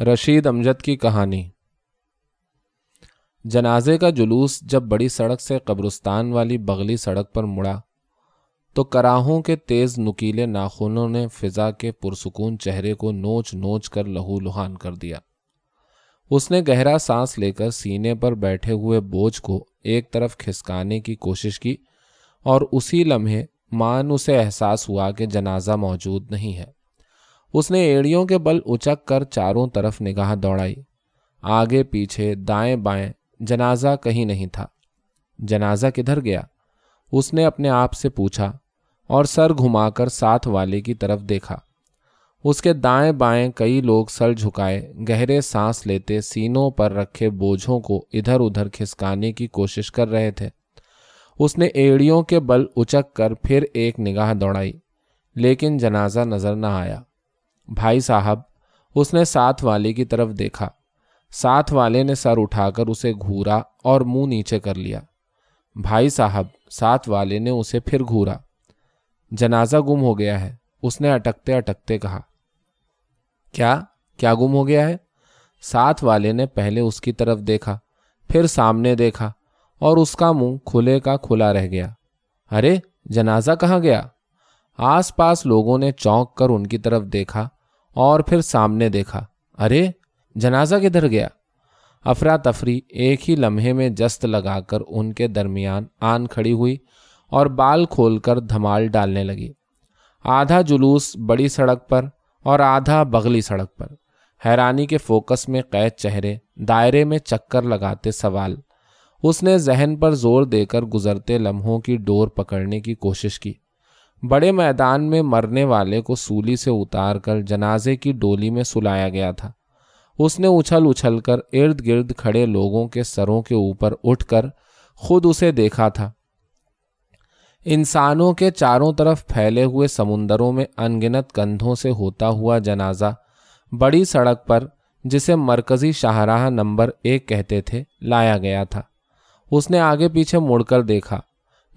रशीद अमजद की कहानी जनाजे का जुलूस जब बड़ी सड़क से कब्रिस्तान वाली बगली सड़क पर मुड़ा तो कराहों के तेज़ नुकीले नाखूनों ने फिज़ा के पुरसकून चेहरे को नोच नोच कर लहू लुहान कर दिया उसने गहरा सांस लेकर सीने पर बैठे हुए बोझ को एक तरफ खिसकाने की कोशिश की और उसी लम्हे मान उसे एहसास हुआ कि जनाजा मौजूद नहीं है उसने एड़ियों के बल उचक कर चारों तरफ निगाह दौड़ाई आगे पीछे दाएं बाएं जनाजा कहीं नहीं था जनाजा किधर गया उसने अपने आप से पूछा और सर घुमाकर साथ वाले की तरफ देखा उसके दाएं बाएं कई लोग सर झुकाए गहरे सांस लेते सीनों पर रखे बोझों को इधर उधर खिसकाने की कोशिश कर रहे थे उसने एड़ियों के बल उचक कर फिर एक निगाह दौड़ाई लेकिन जनाजा नजर न आया भाई साहब उसने साथ वाले की तरफ देखा साथ वाले ने सर उठाकर उसे घूरा और मुंह नीचे कर लिया भाई साहब साथ वाले ने उसे फिर घूरा जनाजा गुम हो गया है उसने अटकते अटकते कहा क्या क्या गुम हो गया है साथ वाले ने पहले उसकी तरफ देखा फिर सामने देखा और उसका मुंह खुले का खुला रह गया अरे जनाजा कहाँ गया आसपास लोगों ने चौंक कर उनकी तरफ देखा और फिर सामने देखा अरे जनाजा किधर गया अफरा तफरी एक ही लम्हे में जस्त लगाकर उनके दरमियान आन खड़ी हुई और बाल खोलकर धमाल डालने लगी आधा जुलूस बड़ी सड़क पर और आधा बगली सड़क पर हैरानी के फोकस में कैद चेहरे दायरे में चक्कर लगाते सवाल उसने जहन पर जोर देकर गुजरते लम्हों की डोर पकड़ने की कोशिश की बड़े मैदान में मरने वाले को सूली से उतार कर जनाजे की डोली में सुलाया गया था उसने उछल उछल कर इर्द गिर्द खड़े लोगों के सरों के ऊपर उठकर खुद उसे देखा था इंसानों के चारों तरफ फैले हुए समुंदरों में अनगिनत कंधों से होता हुआ जनाजा बड़ी सड़क पर जिसे मरकजी शाहराह नंबर एक कहते थे लाया गया था उसने आगे पीछे मुड़कर देखा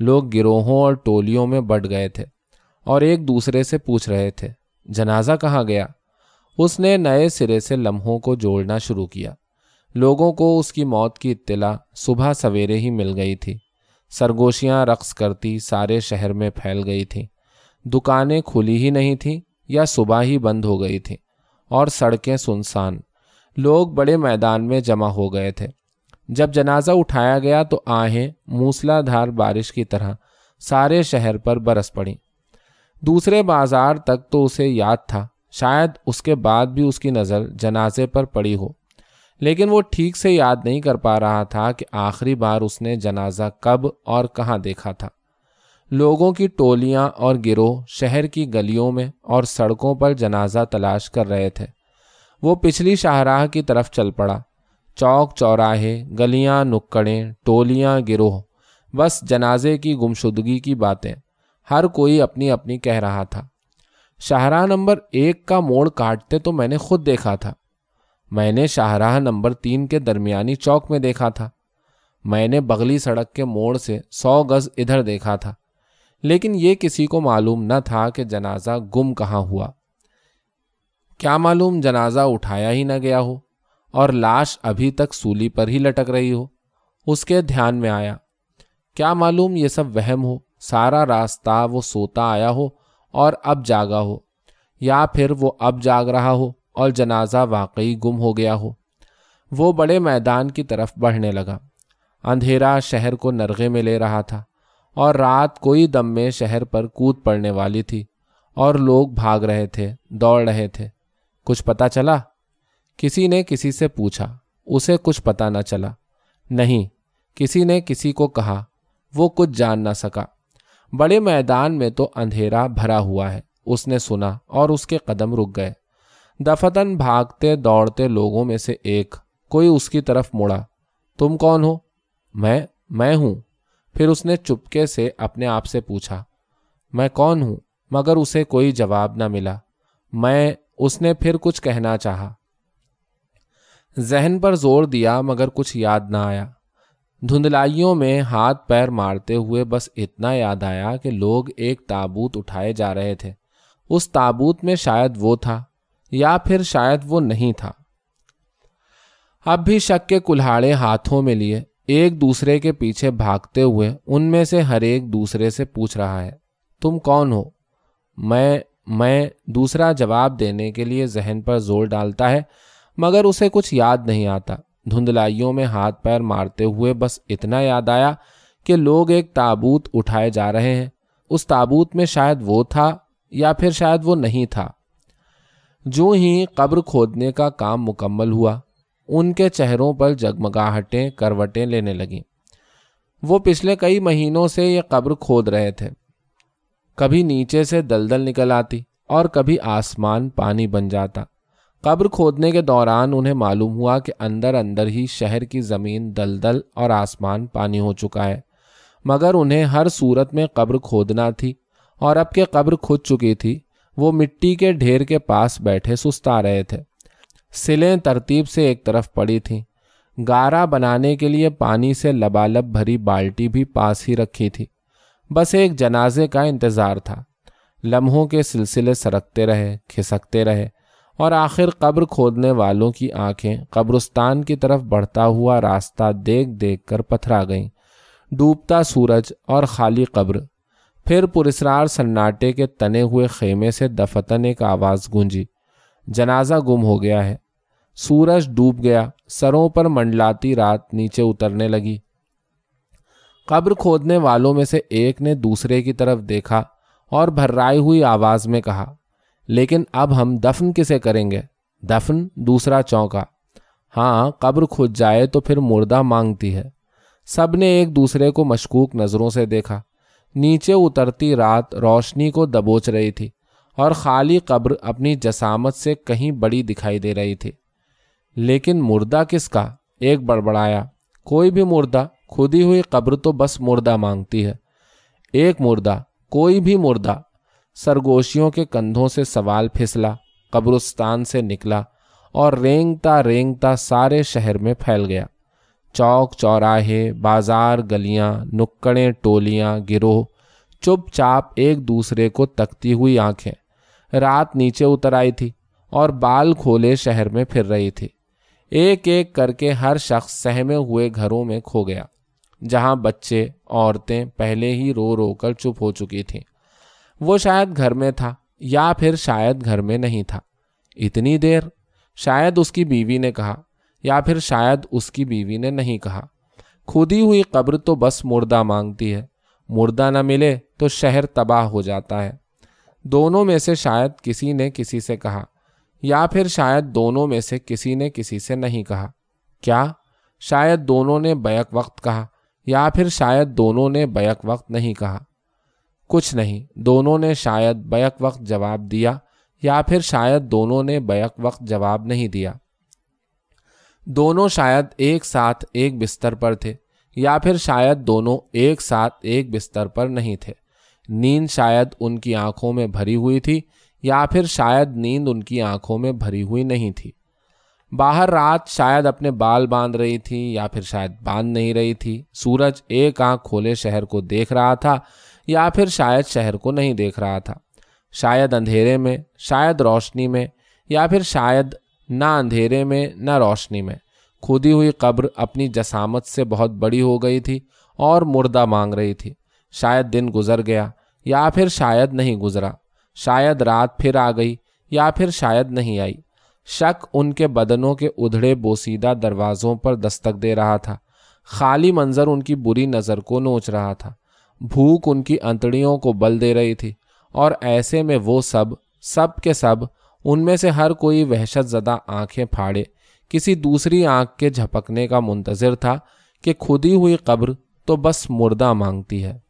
लोग गिरोहों और टोलियों में बढ़ गए थे और एक दूसरे से पूछ रहे थे जनाजा कहाँ गया उसने नए सिरे से लम्हों को जोड़ना शुरू किया लोगों को उसकी मौत की इत्तला सुबह सवेरे ही मिल गई थी सरगोशियाँ रक्स करती सारे शहर में फैल गई थी दुकानें खुली ही नहीं थीं या सुबह ही बंद हो गई थी और सड़कें सुनसान लोग बड़े मैदान में जमा हो गए थे जब जनाजा उठाया गया तो आहें मूसलाधार बारिश की तरह सारे शहर पर बरस पड़ी दूसरे बाजार तक तो उसे याद था शायद उसके बाद भी उसकी नज़र जनाजे पर पड़ी हो लेकिन वो ठीक से याद नहीं कर पा रहा था कि आखिरी बार उसने जनाजा कब और कहाँ देखा था लोगों की टोलियाँ और गिरोह शहर की गलियों में और सड़कों पर जनाजा तलाश कर रहे थे वो पिछली शाहराह की तरफ चल पड़ा चौक चौराहे गलियाँ नुक्कड़ें टोलियाँ गिरोह बस जनाजे की गुमशुदगी की बातें हर कोई अपनी अपनी कह रहा था शाहराह नंबर एक का मोड़ काटते तो मैंने खुद देखा था मैंने शाहराह नंबर तीन के दरमियानी चौक में देखा था मैंने बगली सड़क के मोड़ से सौ गज इधर देखा था लेकिन ये किसी को मालूम न था कि जनाजा गुम कहाँ हुआ क्या मालूम जनाजा उठाया ही न गया हो और लाश अभी तक सूली पर ही लटक रही हो उसके ध्यान में आया क्या मालूम ये सब वहम हो सारा रास्ता वो सोता आया हो और अब जागा हो या फिर वो अब जाग रहा हो और जनाजा वाकई गुम हो गया हो वो बड़े मैदान की तरफ बढ़ने लगा अंधेरा शहर को नरगे में ले रहा था और रात कोई दम में शहर पर कूद पड़ने वाली थी और लोग भाग रहे थे दौड़ रहे थे कुछ पता चला किसी ने किसी से पूछा उसे कुछ पता न चला नहीं किसी ने किसी को कहा वो कुछ जान ना सका बड़े मैदान में तो अंधेरा भरा हुआ है उसने सुना और उसके कदम रुक गए दफतन भागते दौड़ते लोगों में से एक कोई उसकी तरफ मुड़ा तुम कौन हो मैं मैं हूं फिर उसने चुपके से अपने आप से पूछा मैं कौन हूं मगर उसे कोई जवाब ना मिला मैं उसने फिर कुछ कहना चाहा जहन पर जोर दिया मगर कुछ याद ना आया धुंधलाइयों में हाथ पैर मारते हुए बस इतना याद आया कि लोग एक ताबूत उठाए जा रहे थे उस ताबूत में शायद वो था या फिर शायद वो नहीं था अब भी शक के कुल्हाड़े हाथों में लिए एक दूसरे के पीछे भागते हुए उनमें से हर एक दूसरे से पूछ रहा है तुम कौन हो मैं मैं दूसरा जवाब देने के लिए जहन पर जोर डालता है मगर उसे कुछ याद नहीं आता धुंधलाइयों में हाथ पैर मारते हुए बस इतना याद आया कि लोग एक ताबूत उठाए जा रहे हैं उस ताबूत में शायद वो था या फिर शायद वो नहीं था जो ही कब्र खोदने का काम मुकम्मल हुआ उनके चेहरों पर जगमगाहटें करवटें लेने लगीं वो पिछले कई महीनों से ये कब्र खोद रहे थे कभी नीचे से दलदल निकल आती और कभी आसमान पानी बन जाता कब्र खोदने के दौरान उन्हें मालूम हुआ कि अंदर अंदर ही शहर की ज़मीन दलदल और आसमान पानी हो चुका है मगर उन्हें हर सूरत में कब्र खोदना थी और अब के कब्र खुद चुकी थी वो मिट्टी के ढेर के पास बैठे सुस्ता रहे थे सिलें तरतीब से एक तरफ पड़ी थीं गारा बनाने के लिए पानी से लबालब भरी बाल्टी भी पास ही रखी थी बस एक जनाजे का इंतज़ार था लम्हों के सिलसिले सरकते रहे खिसकते रहे और आखिर कब्र खोदने वालों की आंखें कब्रस्तान की तरफ बढ़ता हुआ रास्ता देख देख कर पथरा गईं डूबता सूरज और खाली कब्र फिर पुरस्ार सन्नाटे के तने हुए खेमे से दफतन एक आवाज़ गूंजी जनाजा गुम हो गया है सूरज डूब गया सरों पर मंडलाती रात नीचे उतरने लगी कब्र खोदने वालों में से एक ने दूसरे की तरफ देखा और भर्राई हुई आवाज़ में कहा लेकिन अब हम दफन किसे करेंगे दफन दूसरा चौंका हाँ कब्र खुद जाए तो फिर मुर्दा मांगती है सब ने एक दूसरे को मशकूक नज़रों से देखा नीचे उतरती रात रोशनी को दबोच रही थी और खाली कब्र अपनी जसामत से कहीं बड़ी दिखाई दे रही थी लेकिन मुर्दा किसका एक बड़बड़ाया कोई भी मुर्दा खुदी हुई कब्र तो बस मुर्दा मांगती है एक मुर्दा कोई भी मुर्दा सरगोशियों के कंधों से सवाल फिसला कब्रस्तान से निकला और रेंगता रेंगता सारे शहर में फैल गया चौक चौराहे बाजार गलियां नुक्कड़ें टोलियां गिरोह चुपचाप एक दूसरे को तकती हुई आंखें रात नीचे उतर आई थी और बाल खोले शहर में फिर रही थी एक एक करके हर शख्स सहमे हुए घरों में खो गया जहां बच्चे औरतें पहले ही रो रो कर चुप हो चुकी थीं वो शायद घर में था या फिर शायद घर में नहीं था इतनी देर शायद उसकी बीवी ने कहा या फिर शायद उसकी बीवी ने नहीं कहा खुदी हुई कब्र तो बस मुर्दा मांगती है मुर्दा न मिले तो शहर तबाह हो जाता है दोनों में से शायद किसी ने किसी से कहा या फिर शायद दोनों में से किसी ने किसी से नहीं कहा क्या शायद दोनों ने बैक वक्त कहा या फिर शायद दोनों ने बैक वक्त नहीं कहा कुछ नहीं दोनों ने शायद बैक वक्त जवाब दिया या फिर शायद दोनों ने बैक वक्त जवाब नहीं दिया दोनों शायद एक साथ एक बिस्तर पर थे या फिर शायद दोनों एक साथ एक बिस्तर पर नहीं थे नींद शायद उनकी आंखों में भरी हुई थी या फिर शायद नींद उनकी आंखों में भरी हुई नहीं थी बाहर रात शायद अपने बाल बांध रही थी या फिर शायद बांध नहीं रही थी सूरज एक आंख खोले शहर को देख रहा था या फिर शायद शहर को नहीं देख रहा था शायद अंधेरे में शायद रोशनी में या फिर शायद ना अंधेरे में ना रोशनी में खुदी हुई कब्र अपनी जसामत से बहुत बड़ी हो गई थी और मुर्दा मांग रही थी शायद दिन गुजर गया या फिर शायद नहीं गुजरा शायद रात फिर आ गई या फिर शायद नहीं आई शक उनके बदनों के उधड़े बोसीदा दरवाज़ों पर दस्तक दे रहा था खाली मंजर उनकी बुरी नज़र को नोच रहा था भूख उनकी अंतड़ियों को बल दे रही थी और ऐसे में वो सब सब के सब उनमें से हर कोई वहशत ज़दा आंखें फाड़े किसी दूसरी आंख के झपकने का मुंतज़र था कि खुदी हुई कब्र तो बस मुर्दा मांगती है